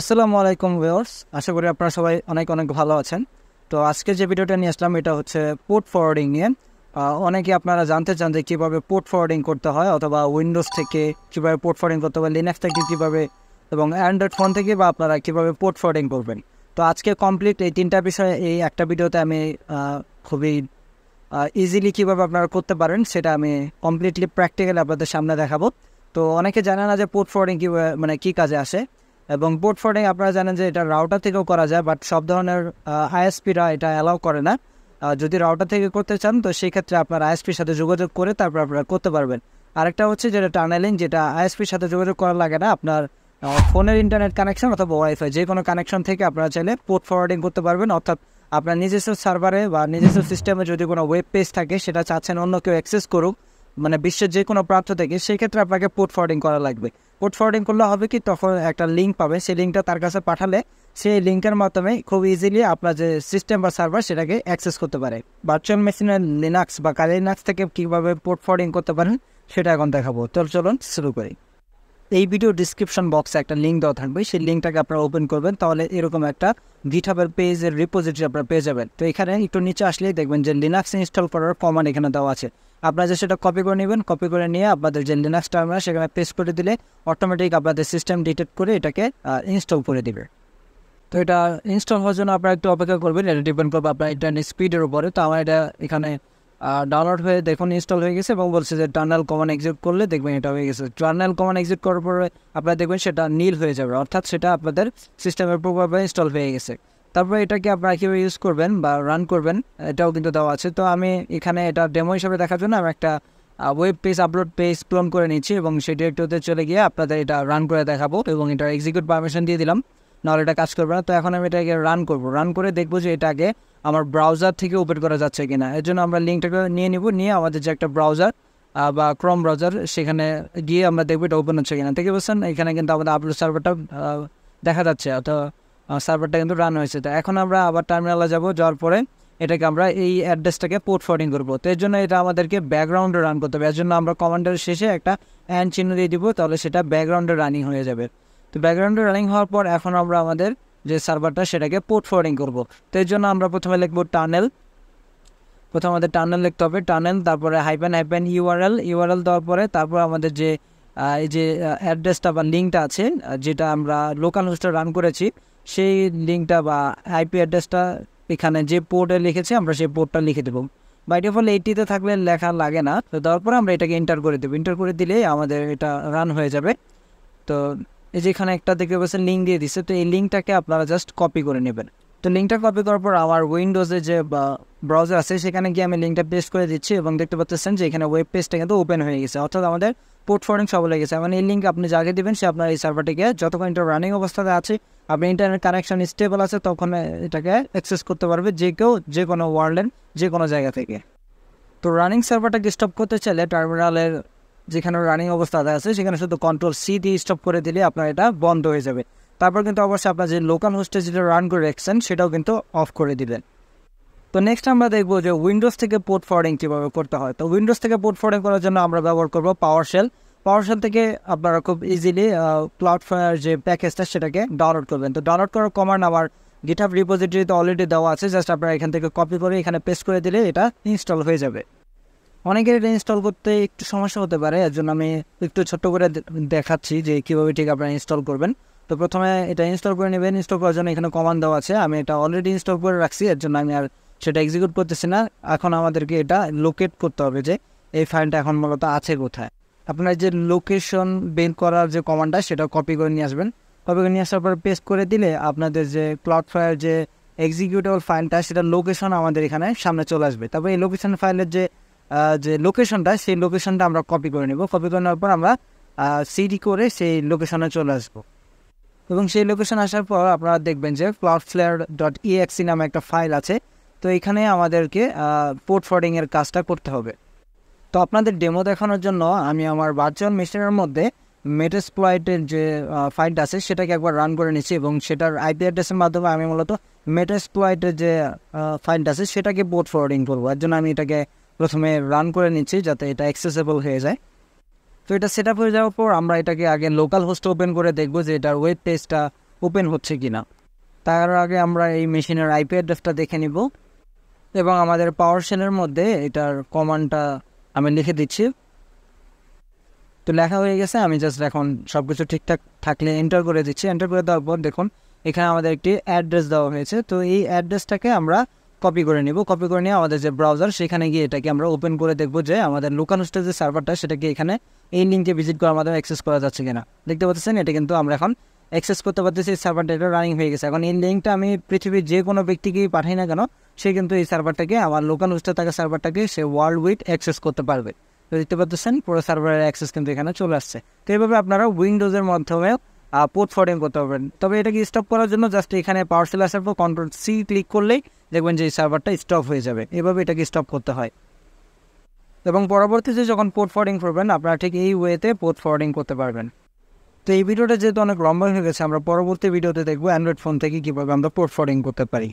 আসসালামু আলাইকুম ওয়েয়ার্স আশা করি আপনারা সবাই অনেক অনেক ভালো আছেন তো আজকে যে ভিডিওটা নিয়ে আসলাম এটা হচ্ছে পোর্ট ফরওয়ার্ডিং নিয়ে অনেকে আপনারা জানতে চান যে কীভাবে পোর্ট ফরওয়ার্ডিং করতে হয় অথবা উইন্ডোজ থেকে কীভাবে পোর্ট ফরওয়ার্ডিং করতে হবে লিনাক্স থেকে কীভাবে এবং অ্যান্ড্রয়েড ফোন থেকে বা আপনারা কীভাবে পোর্ট ফরওয়ার্ডিং করবেন তো আজকে কমপ্লিট এই তিনটা বিষয়ে এই একটা ভিডিওতে আমি খুবই ইজিলি কীভাবে আপনারা করতে পারেন সেটা আমি কমপ্লিটলি প্র্যাকটিক্যালি আপনাদের সামনে দেখাবো তো অনেকে জানে না যে পোর্ট ফরওয়ার্ডিং কী মানে কী কাজে আসে এবং পোর্ট ফর্ডিং আপনারা জানেন যে এটা রাউটার থেকেও করা যায় বাট সব ধরনের আইএসপিরা এটা অ্যালাউ করে না যদি রাউটার থেকে করতে চান তো সেই ক্ষেত্রে আপনার আইএসপির সাথে যোগাযোগ করে তারপর আপনারা করতে পারবেন আরেকটা হচ্ছে যেটা টার্নেলিং যেটা আইএসপির সাথে যোগাযোগ করা লাগে না আপনার ফোনের ইন্টারনেট কানেকশন অথবা ওয়াইফাই যে কোনো কানেকশন থেকে আপনারা চাইলে পোর্ট ফরওয়ার্ডিং করতে পারবেন অর্থাৎ আপনার নিজস্ব সার্ভারে বা নিজস্ব সিস্টেমে যদি কোনো ওয়েব পেজ থাকে সেটা চাচ্ছেন অন্য কেউ অ্যাক্সেস করুক মানে বিশ্বের যে কোনো প্রান্ত থেকে সেক্ষেত্রে আপনাকে পোর্ট ফরওয়ার্ডিং করা লাগবে কোড ফরওয়ার্ডিং করলে হবে কি তখন একটা লিঙ্ক পাবে সেই লিঙ্কটা তার কাছে পাঠালে সেই লিঙ্কের মাধ্যমে খুব ইজিলি আপনার যে সিস্টেম বা সার্ভার সেটাকে অ্যাক্সেস করতে পারে ভার্চুয়াল মেশিনের লিনাক্স বা কালিনাক্স থেকে কীভাবে পোর্ট ফরওয়ার্ডিং করতে পারেন সেটা এখন দেখাবো তো চলুন শুরু করি এই ভিডিও ডিসক্রিপশন বক্সে একটা লিঙ্ক দেওয়া থাকবে সেই লিঙ্কটাকে আপনারা ওপেন করবেন তাহলে এরকম একটা গিটহাবের পেজের রিপোজিটরি আপনারা পেয়ে যাবেন তো এখানে একটু নিচে আসলেই দেখবেন যে লিনাক্স ইনস্টল করার কমান এখানে দেওয়া আছে আপনারা যে সেটা কপি করে নেবেন কপি করে নিয়ে আপনাদের যে লিনাক্স টার্মিনাল সেখানে পেস্ট করে দিলে অটোমেটিক আপনাদের সিস্টেম ডিটেক্ট করে এটাকে ইনস্টল করে দেবে তো এটা ইনস্টল হওয়ার জন্য আপনারা একটু অপেক্ষা করবেন এটা ডিপেন্ড করবে আপনার ইন্টারনেট স্পিডের উপরে তো আমার এটা এখানে ডাউনলোড হয়ে দেখুন ইনস্টল হয়ে গেছে এবং বলছে যে টার্নাল কমান এক্সিট করলে দেখবেন এটা হয়ে গেছে টার্নাল কমান এক্সিট করার পরে আপনারা দেখবেন সেটা নীল হয়ে যাবে অর্থাৎ সেটা আপনাদের সিস্টেমের প্রভাবে ইনস্টল হয়ে গেছে তারপরে এটাকে আপনারা কীভাবে ইউজ করবেন বা রান করবেন এটাও কিন্তু দেওয়া আছে তো আমি এখানে এটা ডেমো হিসাবে দেখার জন্য আমি একটা web page upload page clone করে নিচ্ছি এবং সেই ডিরেক্টরিতে চলে গিয়ে আপনাদের এটা রান করে দেখাবো এবং এটা এক্সিকিউট পারমিশন দিয়ে দিলাম নাহলে এটা কাজ করবে না তো এখন আমি এটাকে রান করবো রান করে দেখবো যে এটাকে আমার ব্রাউজার থেকে ওপেন করা যাচ্ছে কিনা এর জন্য আমরা লিঙ্কটাকে নিয়ে নিব নিয়ে আমাদের যে একটা ব্রাউজার বা ক্রম ব্রাউজার সেখানে গিয়ে আমরা দেখবো এটা ওপেন হচ্ছে কিনা দেখে বলছেন এখানে কিন্তু আমাদের আপলোড সার্ভারটা দেখা যাচ্ছে অর্থাৎ সার্ভারটা কিন্তু রান হয়েছে তো এখন আমরা আবার টার্মিনালে যাব যাওয়ার পরে এটাকে আমরা এই অ্যাড্রেসটাকে পোর্ট ফরওয়ার্ডিং করবো তো এর জন্য এটা আমাদেরকে ব্যাকগ্রাউন্ডে রান করতে হবে এর জন্য আমরা কমান্ডের শেষে একটা অ্যান্ড চিহ্ন দিয়ে দিব তাহলে সেটা ব্যাকগ্রাউন্ডে রানিং হয়ে যাবে তো ব্যাকগ্রাউন্ডে রানিং হওয়ার পর এখন আমরা আমাদের যে সার্ভারটা সেটাকে পোর্ট ফর্ডিং করবো তো এর জন্য আমরা প্রথমে লিখবো টানেল প্রথমে আমাদের টানেল লিখতে হবে টানেল তারপরে হাইপেন হাইপেন ইউআরএল ইউআরএল দেওয়ার পরে তারপর আমাদের যে এই যে অ্যাড্রেসটা বা লিঙ্কটা আছে যেটা আমরা লোকাল হোস্টে রান করেছি সেই লিঙ্কটা বা আইপি অ্যাড্রেসটা এখানে যে পোর্টে লিখেছি আমরা সেই পোর্টটা লিখে দেবো বাই ফল এইটিতে থাকলে লেখা লাগে না তো তারপরে আমরা এটাকে এন্টার করে দেবো এন্টার করে দিলেই আমাদের এটা রান হয়ে যাবে তো এই যে এখানে একটা দেখতে পাচ্ছেন লিঙ্ক দিয়ে দিচ্ছে তো এই লিঙ্কটাকে আপনারা জাস্ট কপি করে নেবেন তো লিঙ্কটা কপি করার পর আমার উইন্ডোজে যে ব্রাউজার আছে সেখানে গিয়ে আমি লিঙ্কটা পেস্ট করে দিচ্ছি এবং দেখতে পাচ্ছেন যে এখানে ওয়েব পেজটা কিন্তু ওপেন হয়ে গেছে অর্থাৎ আমাদের পোর্ট ফরিং সব লেগেছে গেছে মানে এই লিঙ্ক আপনি জাগে দেবেন সে আপনার এই সার্ভারটিকে যতক্ষণ এটা রানিং অবস্থাতে আছে আপনি ইন্টারনেট কানেকশন স্টেবল আছে তখন এটাকে অ্যাক্সেস করতে পারবে যে কেউ যে কোনো ওয়ার্ল্ডের যে কোনো জায়গা থেকে তো রানিং সার্ভারটাকে স্টপ করতে চাইলে টার্মিনালের যেখানে রানিং অবস্থাতে আছে সেখানে শুধু কন্ট্রোল সি দিয়ে স্টপ করে দিলে আপনার এটা বন্ধ হয়ে যাবে তারপর কিন্তু অবশ্যই আপনার যে লোকাল হোস্টে যেটা রান করে রাখছেন সেটাও কিন্তু অফ করে দিলেন তো নেক্সট আমরা দেখবো যে উইন্ডোজ থেকে পোর্ট ফরওয়ার্ডিং কীভাবে করতে হয় তো উইন্ডোজ থেকে পোর্ট ফরওয়ার্ডিং করার জন্য আমরা ব্যবহার করব পাওয়ার শেল পাওয়ার শেল থেকে আপনারা খুব ইজিলি ক্লাউডফায়ার যে প্যাকেজটা সেটাকে ডাউনলোড করবেন তো ডাউনলোড করার কমান্ড আমার গিটহাব রিপোজিটরিতে অলরেডি দেওয়া আছে জাস্ট আপনারা এখান থেকে কপি করে এখানে পেস্ট করে দিলে এটা ইনস্টল হয়ে যাবে অনেকের এটা ইনস্টল করতে একটু সমস্যা হতে পারে এর জন্য আমি একটু ছোট্ট করে দেখাচ্ছি যে কীভাবে ঠিক আপনারা ইনস্টল করবেন তো প্রথমে এটা ইনস্টল করে নেবেন ইনস্টল করার জন্য এখানে কমান্ড দেওয়া আছে আমি এটা অলরেডি ইনস্টল করে রাখছি এর জন্য আমি আর সেটা এক্সিকিউট করতেছে না এখন আমাদেরকে এটা লোকেট করতে হবে যে এই ফাইলটা এখন মূলত আছে কোথায় আপনার যে লোকেশন বেন করার যে কমান্ডটা সেটা কপি করে নিয়ে আসবেন কপি করে নিয়ে আসার পর পেস্ট করে দিলে আপনাদের যে ক্লাউড ফায়ার যে এক্সিকিউটেবল ফাইলটা সেটা লোকেশন আমাদের এখানে সামনে চলে আসবে তারপর এই লোকেশন ফাইলের যে যে লোকেশনটা সেই লোকেশনটা আমরা কপি করে নেব কপি করে নেওয়ার পর আমরা সিডি করে সেই লোকেশনে চলে আসবো এবং সেই লোকেশন আসার পর আপনারা দেখবেন যে ক্লাউড ফ্লেয়ার ডট ইএক্সি নামে একটা ফাইল আছে তো এখানে আমাদেরকে পোর্ট ফর্ডিংয়ের কাজটা করতে হবে তো আপনাদের ডেমো দেখানোর জন্য আমি আমার ভার্চুয়াল মেশিনের মধ্যে মেটাসপ্লয়েটের যে ফাইলটা আছে সেটাকে একবার রান করে নিচ্ছি এবং সেটার আইপি অ্যাড্রেসের মাধ্যমে আমি মূলত মেটাসপ্লয়েটের যে ফাইলটা আছে সেটাকে পোর্ট ফরওয়ার্ডিং করবো এর জন্য আমি এটাকে প্রথমে রান করে নিচ্ছি যাতে এটা অ্যাক্সেসেবল হয়ে যায় তো এটা সেট হয়ে যাওয়ার পর আমরা এটাকে আগে লোকাল হোস্ট ওপেন করে দেখব যে এটার ওয়েব পেজটা ওপেন হচ্ছে কি না তার আগে আমরা এই মেশিনের আইপি অ্যাড্রেসটা দেখে নিব এবং আমাদের পাওয়ার সেলের মধ্যে এটার কমান্ডটা আমি লিখে দিচ্ছি তো লেখা হয়ে গেছে আমি জাস্ট এখন সব কিছু ঠিকঠাক থাকলে এন্টার করে দিচ্ছি এন্টার করে দেওয়ার পর দেখুন এখানে আমাদের একটি অ্যাড্রেস দেওয়া হয়েছে তো এই অ্যাড্রেসটাকে আমরা কপি করে নিব কপি করে নিয়ে আমাদের যে ব্রাউজার সেখানে গিয়ে এটাকে আমরা ওপেন করে দেখব যে আমাদের লোকানোস্টের যে সার্ভারটা সেটাকে এখানে এই লিঙ্কে ভিজিট করার মাধ্যমে অ্যাক্সেস করা যাচ্ছে কিনা দেখতে পাচ্ছেন এটা কিন্তু আমরা এখন অ্যাক্সেস করতে পারতেছি এই সার্ভারটা এটা রানিং হয়ে গেছে এখন এই লিঙ্কটা আমি পৃথিবীর যে কোনো ব্যক্তিকেই পাঠাই না কেন সে কিন্তু এই সার্ভারটাকে আমার লোকাল হোস্টে থাকা সার্ভারটাকে সে ওয়ার্ল্ড উইড অ্যাক্সেস করতে পারবে তো দেখতে পাচ্ছেন পুরো সার্ভারের অ্যাক্সেস কিন্তু এখানে চলে আসছে তো এইভাবে আপনারা উইন্ডোজের মাধ্যমে পোর্ট ফর্ডিং করতে পারবেন তবে এটাকে স্টপ করার জন্য জাস্ট এখানে পাওয়ার সেল আসার পর কন্ট্রোল সি ক্লিক করলেই দেখবেন যে এই সার্ভারটা স্টপ হয়ে যাবে এভাবে এটাকে স্টপ করতে হয় এবং পরবর্তীতে যখন পোর্ট ফরওয়ার্ডিং করবেন আপনারা ঠিক এই ওয়েতে পোর্ট ফর্ডিং করতে পারবেন তো এই ভিডিওটা যেহেতু অনেক লম্বা হয়ে গেছে আমরা পরবর্তী ভিডিওতে দেখবো অ্যান্ড্রয়েড ফোন থেকে কীভাবে আমরা ফরিং করতে পারি